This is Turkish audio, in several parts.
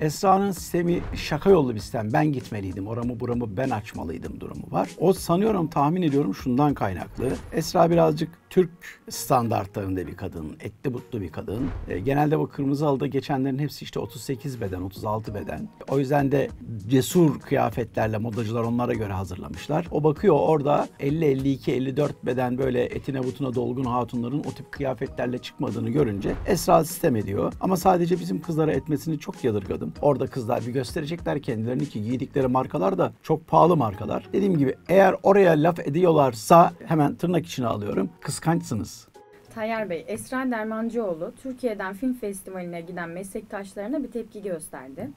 Esra'nın sistemi şaka yollu bir sistem. Ben gitmeliydim. Oramı buramı ben açmalıydım durumu var. O sanıyorum tahmin ediyorum şundan kaynaklı. Esra birazcık Türk standartlarında bir kadın, etli butlu bir kadın. E, genelde bu kırmızı halıda geçenlerin hepsi işte 38 beden, 36 beden. O yüzden de cesur kıyafetlerle modacılar onlara göre hazırlamışlar. O bakıyor orada 50, 52, 54 beden böyle etine butuna dolgun hatunların o tip kıyafetlerle çıkmadığını görünce Esra sistem ediyor. Ama sadece bizim kızlara etmesini çok yadırgadım. Orada kızlar bir gösterecekler kendilerini ki giydikleri markalar da çok pahalı markalar. Dediğim gibi eğer oraya laf ediyorlarsa hemen tırnak içine alıyorum. Kız kıskançsınız. Tayyar Bey, Esra Dermancıoğlu Türkiye'den film festivaline giden meslektaşlarına bir tepki gösterdi.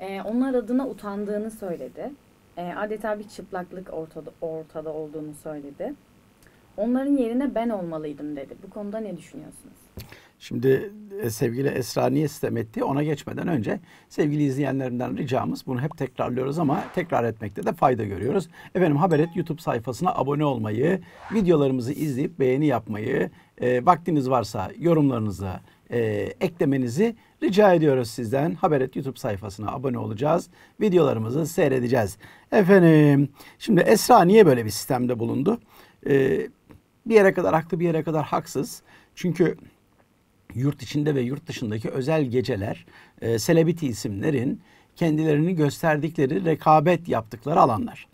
Ee, onlar adına utandığını söyledi. Ee, adeta bir çıplaklık ortada, ortada olduğunu söyledi. Onların yerine ben olmalıydım dedi. Bu konuda ne düşünüyorsunuz? Şimdi e, sevgili Esra niye sistem etti? Ona geçmeden önce sevgili izleyenlerimden ricamız bunu hep tekrarlıyoruz ama tekrar etmekte de fayda görüyoruz. Efendim Haberet YouTube sayfasına abone olmayı, videolarımızı izleyip beğeni yapmayı, e, vaktiniz varsa yorumlarınızı e, eklemenizi rica ediyoruz sizden. Haberet YouTube sayfasına abone olacağız. Videolarımızı seyredeceğiz. Efendim şimdi Esra niye böyle bir sistemde bulundu? E, bir yere kadar haklı bir yere kadar haksız. Çünkü yurt içinde ve yurt dışındaki özel geceler, e, celebrity isimlerin kendilerini gösterdikleri rekabet yaptıkları alanlar.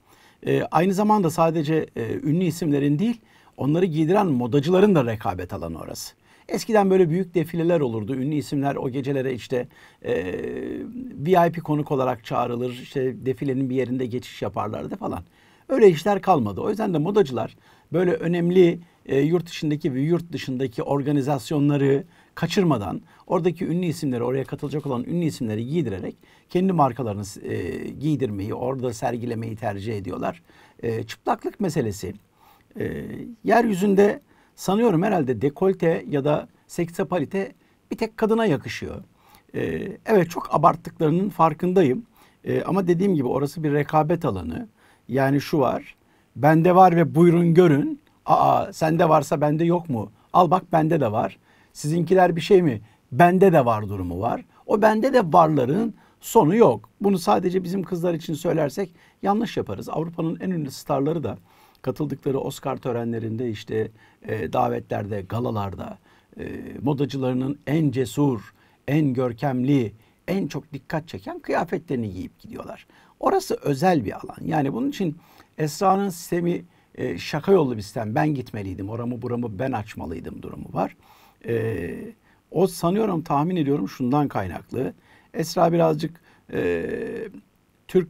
E, aynı zamanda sadece e, ünlü isimlerin değil, onları giydiren modacıların da rekabet alanı orası. Eskiden böyle büyük defileler olurdu. Ünlü isimler o gecelere işte e, VIP konuk olarak çağrılır. İşte defilenin bir yerinde geçiş yaparlardı falan. Öyle işler kalmadı. O yüzden de modacılar böyle önemli e, yurt içindeki ve yurt dışındaki organizasyonları, kaçırmadan oradaki ünlü isimleri oraya katılacak olan ünlü isimleri giydirerek kendi markalarını e, giydirmeyi orada sergilemeyi tercih ediyorlar. E, çıplaklık meselesi e, yeryüzünde sanıyorum herhalde dekolte ya da seksapalite bir tek kadına yakışıyor. E, evet çok abarttıklarının farkındayım. E, ama dediğim gibi orası bir rekabet alanı. Yani şu var. Bende var ve buyurun görün. Aa sende varsa bende yok mu? Al bak bende de var. Sizinkiler bir şey mi? Bende de var durumu var. O bende de varların sonu yok. Bunu sadece bizim kızlar için söylersek yanlış yaparız. Avrupa'nın en ünlü starları da katıldıkları Oscar törenlerinde işte e, davetlerde, galalarda e, modacılarının en cesur, en görkemli, en çok dikkat çeken kıyafetlerini giyip gidiyorlar. Orası özel bir alan. Yani bunun için Esra'nın sistemi e, şaka yollu bir sistem. Ben gitmeliydim, oramı buramı ben açmalıydım durumu var. E, o sanıyorum tahmin ediyorum şundan kaynaklı. Esra birazcık e, Türk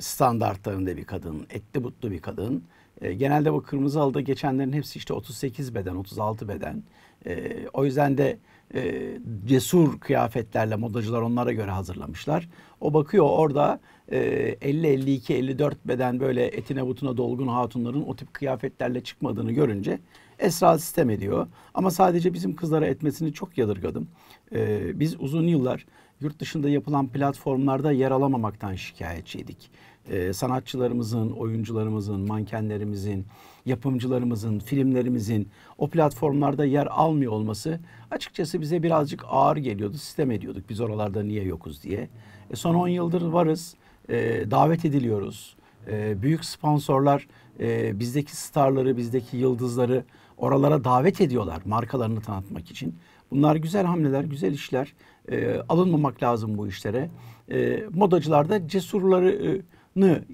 standartlarında bir kadın, etli butlu bir kadın. E, genelde bu kırmızı halıda geçenlerin hepsi işte 38 beden, 36 beden. E, o yüzden de e, cesur kıyafetlerle modacılar onlara göre hazırlamışlar. O bakıyor orada e, 50-52-54 beden böyle etine butuna dolgun hatunların o tip kıyafetlerle çıkmadığını görünce Esra sistem ediyor. Ama sadece bizim kızlara etmesini çok yadırgadım. E, biz uzun yıllar yurt dışında yapılan platformlarda yer alamamaktan şikayetçiydik e, sanatçılarımızın, oyuncularımızın, mankenlerimizin, yapımcılarımızın, filmlerimizin o platformlarda yer almıyor olması açıkçası bize birazcık ağır geliyordu. Sistem ediyorduk biz oralarda niye yokuz diye. E, son 10 yıldır varız, e, davet ediliyoruz. E, büyük sponsorlar e, bizdeki starları, bizdeki yıldızları oralara davet ediyorlar markalarını tanıtmak için. Bunlar güzel hamleler, güzel işler. E, alınmamak lazım bu işlere. E, modacılar da cesurları e,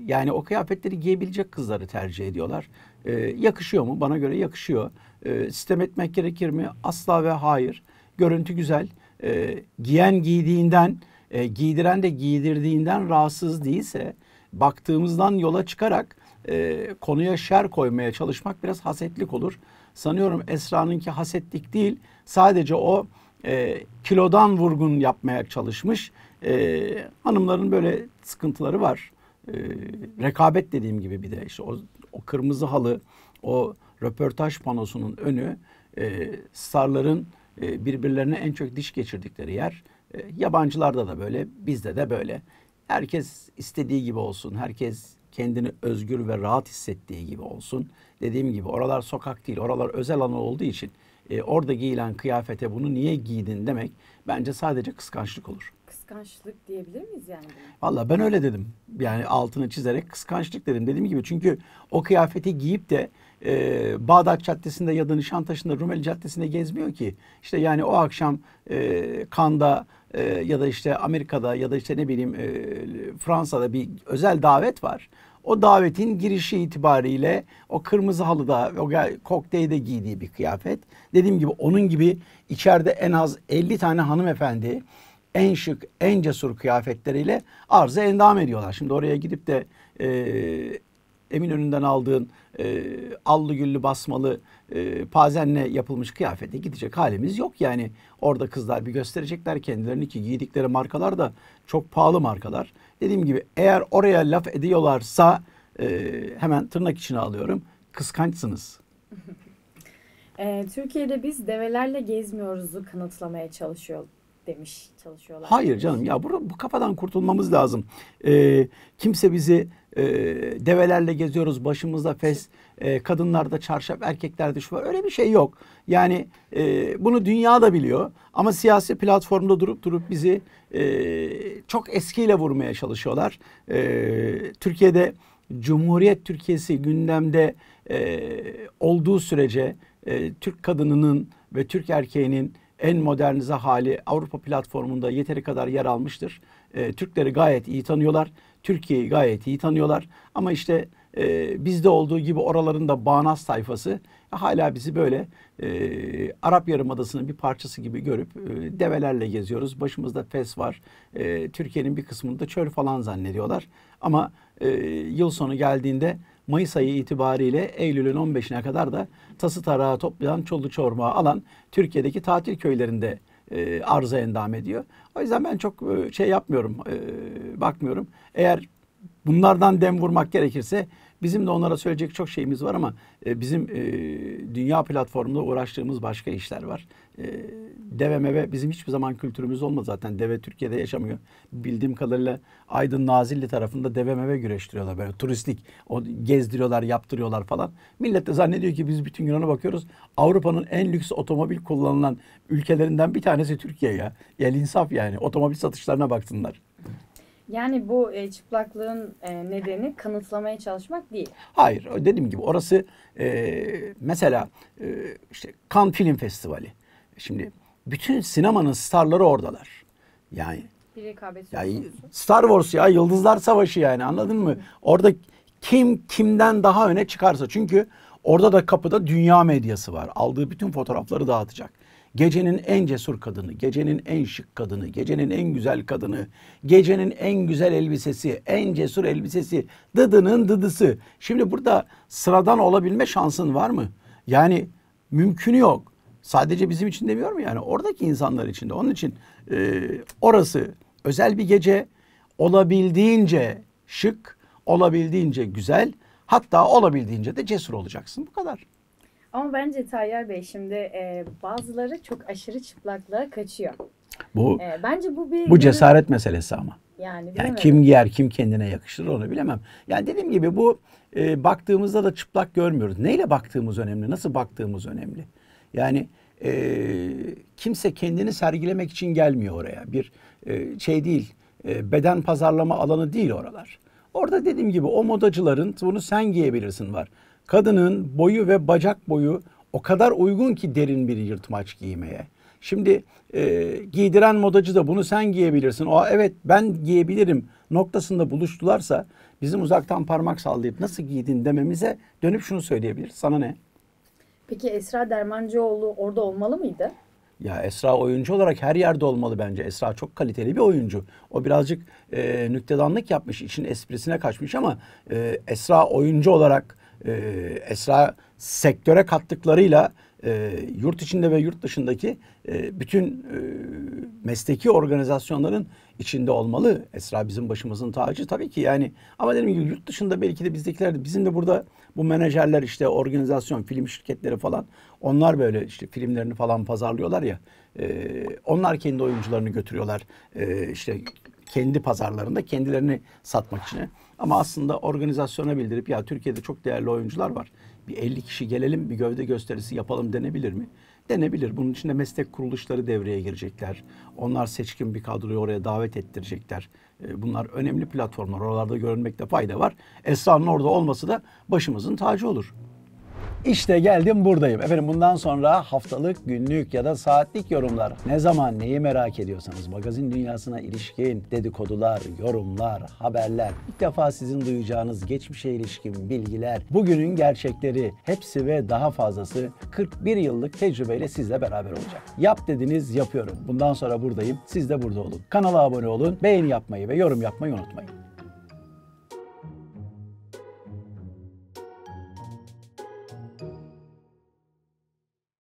yani o kıyafetleri giyebilecek kızları tercih ediyorlar. Ee, yakışıyor mu? Bana göre yakışıyor. Ee, sistem etmek gerekir mi? Asla ve hayır. Görüntü güzel. Ee, giyen giydiğinden, e, giydiren de giydirdiğinden rahatsız değilse baktığımızdan yola çıkarak e, konuya şer koymaya çalışmak biraz hasetlik olur. Sanıyorum Esra'nınki hasetlik değil. Sadece o e, kilodan vurgun yapmaya çalışmış. E, hanımların böyle sıkıntıları var e, rekabet dediğim gibi bir de işte o, o kırmızı halı, o röportaj panosunun önü e, starların e, birbirlerine en çok diş geçirdikleri yer. E, yabancılarda da böyle, bizde de böyle. Herkes istediği gibi olsun, herkes kendini özgür ve rahat hissettiği gibi olsun. Dediğim gibi oralar sokak değil, oralar özel alan olduğu için e, orada giyilen kıyafete bunu niye giydin demek bence sadece kıskançlık olur kıskançlık diyebilir miyiz yani? Valla ben öyle dedim. Yani altını çizerek kıskançlık dedim. Dediğim gibi çünkü o kıyafeti giyip de e, Bağdat Caddesi'nde ya da Nişantaşı'nda Rumeli Caddesi'nde gezmiyor ki. İşte yani o akşam e, Kanda e, ya da işte Amerika'da ya da işte ne bileyim e, Fransa'da bir özel davet var. O davetin girişi itibariyle o kırmızı halıda, o kokteyde giydiği bir kıyafet. Dediğim gibi onun gibi içeride en az 50 tane hanımefendi en şık, en cesur kıyafetleriyle arıza endam ediyorlar. Şimdi oraya gidip de e, önünden aldığın e, allı güllü basmalı e, pazenle yapılmış kıyafete gidecek halimiz yok. Yani orada kızlar bir gösterecekler kendilerini ki giydikleri markalar da çok pahalı markalar. Dediğim gibi eğer oraya laf ediyorlarsa e, hemen tırnak içine alıyorum kıskançsınız. E, Türkiye'de biz develerle gezmiyoruzu kanıtlamaya çalışıyor, demiş çalışıyorlar. Hayır canım ya bu, bu kafadan kurtulmamız lazım. Ee, kimse bizi e, develerle geziyoruz başımızda fes e, kadınlarda çarşaf erkeklerde şu var öyle bir şey yok. Yani e, bunu dünya da biliyor ama siyasi platformda durup durup bizi e, çok eskiyle vurmaya çalışıyorlar. E, Türkiye'de Cumhuriyet Türkiye'si gündemde e, olduğu sürece e, Türk kadınının ve Türk erkeğinin en modernize hali Avrupa platformunda yeteri kadar yer almıştır. E, Türkleri gayet iyi tanıyorlar. Türkiye'yi gayet iyi tanıyorlar. Ama işte e, bizde olduğu gibi oraların da bağnaz sayfası hala bizi böyle e, Arap Yarımadası'nın bir parçası gibi görüp e, develerle geziyoruz. Başımızda fes var. E, Türkiye'nin bir kısmını da çöl falan zannediyorlar. Ama e, yıl sonu geldiğinde Mayıs ayı itibariyle Eylül'ün 15'ine kadar da tası tarağı toplayan çoluk çorba alan Türkiye'deki tatil köylerinde e, arıza endam ediyor. O yüzden ben çok e, şey yapmıyorum, e, bakmıyorum. Eğer bunlardan dem vurmak gerekirse Bizim de onlara söyleyecek çok şeyimiz var ama e, bizim e, dünya platformunda uğraştığımız başka işler var. E, deve meve bizim hiçbir zaman kültürümüz olmadı zaten. Deve Türkiye'de yaşamıyor. Bildiğim kadarıyla Aydın Nazilli tarafında deve meve güreştiriyorlar böyle turistik. O gezdiriyorlar, yaptırıyorlar falan. Millet de zannediyor ki biz bütün gün ona bakıyoruz. Avrupa'nın en lüks otomobil kullanılan ülkelerinden bir tanesi Türkiye ya. El insaf yani. Otomobil satışlarına baksınlar. Yani bu e, çıplaklığın e, nedeni kanıtlamaya çalışmak değil. Hayır dediğim gibi orası e, mesela e, işte Cannes Film Festivali. Şimdi bütün sinemanın starları oradalar. Yani bir rekabet yani Star Wars ya Yıldızlar Savaşı yani anladın mı? Orada kim kimden daha öne çıkarsa çünkü orada da kapıda dünya medyası var. Aldığı bütün fotoğrafları dağıtacak. Gecenin en cesur kadını, gecenin en şık kadını, gecenin en güzel kadını, gecenin en güzel elbisesi, en cesur elbisesi, dıdının dıdısı. Şimdi burada sıradan olabilme şansın var mı? Yani mümkünü yok. Sadece bizim için demiyorum yani oradaki insanlar için de. Onun için e, orası özel bir gece olabildiğince şık, olabildiğince güzel, hatta olabildiğince de cesur olacaksın. Bu kadar. Ama bence Tayyar Bey şimdi e, bazıları çok aşırı çıplaklığa kaçıyor. Bu e, bence bu bir bu cesaret meselesi ama. Yani, yani kim giyer, kim kendine yakışır onu bilemem. Yani dediğim gibi bu e, baktığımızda da çıplak görmüyoruz. Neyle baktığımız önemli, nasıl baktığımız önemli. Yani e, kimse kendini sergilemek için gelmiyor oraya. Bir e, şey değil, e, beden pazarlama alanı değil oralar. Orada dediğim gibi o modacıların bunu sen giyebilirsin var. Kadının boyu ve bacak boyu o kadar uygun ki derin bir yırtmaç giymeye. Şimdi e, giydiren modacı da bunu sen giyebilirsin. O evet ben giyebilirim noktasında buluştularsa bizim uzaktan parmak sallayıp nasıl giydin dememize dönüp şunu söyleyebilir. Sana ne? Peki Esra Dermancıoğlu orada olmalı mıydı? Ya Esra oyuncu olarak her yerde olmalı bence. Esra çok kaliteli bir oyuncu. O birazcık e, nüktedanlık yapmış, için esprisine kaçmış ama e, Esra oyuncu olarak e, esra sektöre kattıklarıyla e, yurt içinde ve yurt dışındaki e, bütün e, mesleki organizasyonların içinde olmalı. Esra bizim başımızın tacı tabii ki yani ama dedim ki yurt dışında belki de bizdekiler de bizim de burada bu menajerler işte organizasyon film şirketleri falan onlar böyle işte filmlerini falan pazarlıyorlar ya e, onlar kendi oyuncularını götürüyorlar e, işte kendi pazarlarında kendilerini satmak için. Ama aslında organizasyona bildirip ya Türkiye'de çok değerli oyuncular var. Bir 50 kişi gelelim bir gövde gösterisi yapalım denebilir mi? Denebilir. Bunun için de meslek kuruluşları devreye girecekler. Onlar seçkin bir kadroyu oraya davet ettirecekler. Ee, bunlar önemli platformlar. Oralarda görünmekte fayda var. Esra'nın orada olması da başımızın tacı olur. İşte geldim buradayım. Efendim bundan sonra haftalık, günlük ya da saatlik yorumlar. Ne zaman neyi merak ediyorsanız magazin dünyasına ilişkin dedikodular, yorumlar, haberler, ilk defa sizin duyacağınız geçmişe ilişkin bilgiler, bugünün gerçekleri hepsi ve daha fazlası 41 yıllık tecrübeyle sizle beraber olacak. Yap dediniz yapıyorum. Bundan sonra buradayım. Siz de burada olun. Kanala abone olun, beğeni yapmayı ve yorum yapmayı unutmayın.